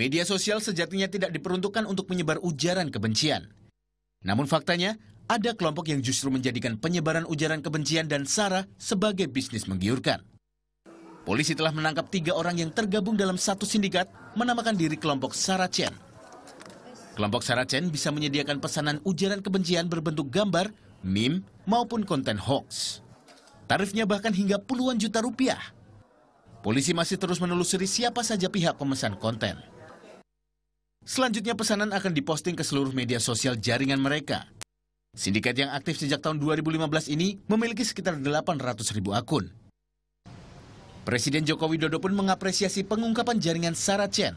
Media sosial sejatinya tidak diperuntukkan untuk menyebar ujaran kebencian. Namun faktanya, ada kelompok yang justru menjadikan penyebaran ujaran kebencian dan sara sebagai bisnis menggiurkan. Polisi telah menangkap tiga orang yang tergabung dalam satu sindikat menamakan diri kelompok Saracen. Kelompok Saracen bisa menyediakan pesanan ujaran kebencian berbentuk gambar, meme, maupun konten hoax. Tarifnya bahkan hingga puluhan juta rupiah. Polisi masih terus menelusuri siapa saja pihak pemesan konten. Selanjutnya pesanan akan diposting ke seluruh media sosial jaringan mereka. Sindikat yang aktif sejak tahun 2015 ini memiliki sekitar 800 ribu akun. Presiden Joko Widodo pun mengapresiasi pengungkapan jaringan Saracen.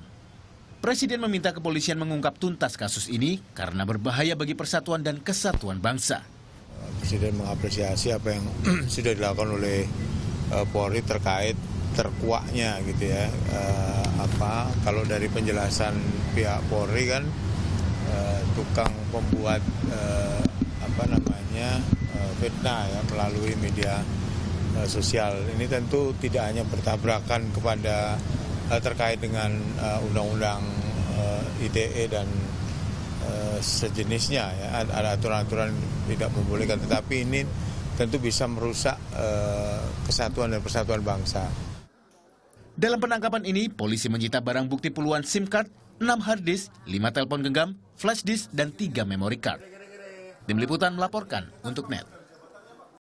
Presiden meminta kepolisian mengungkap tuntas kasus ini karena berbahaya bagi persatuan dan kesatuan bangsa. Presiden mengapresiasi apa yang sudah dilakukan oleh eh, Polri terkait terkuaknya gitu ya e, apa kalau dari penjelasan pihak Polri kan e, tukang pembuat e, apa namanya e, fitnah ya melalui media e, sosial ini tentu tidak hanya bertabrakan kepada e, terkait dengan undang-undang -undang, ITE dan e, sejenisnya ya ada aturan-aturan tidak membolehkan tetapi ini tentu bisa merusak e, kesatuan dan persatuan bangsa. Dalam penangkapan ini, polisi menyita barang bukti puluhan SIM card, 6 hard disk, 5 telepon genggam, flash disk, dan 3 memory card. Tim Liputan melaporkan untuk NET.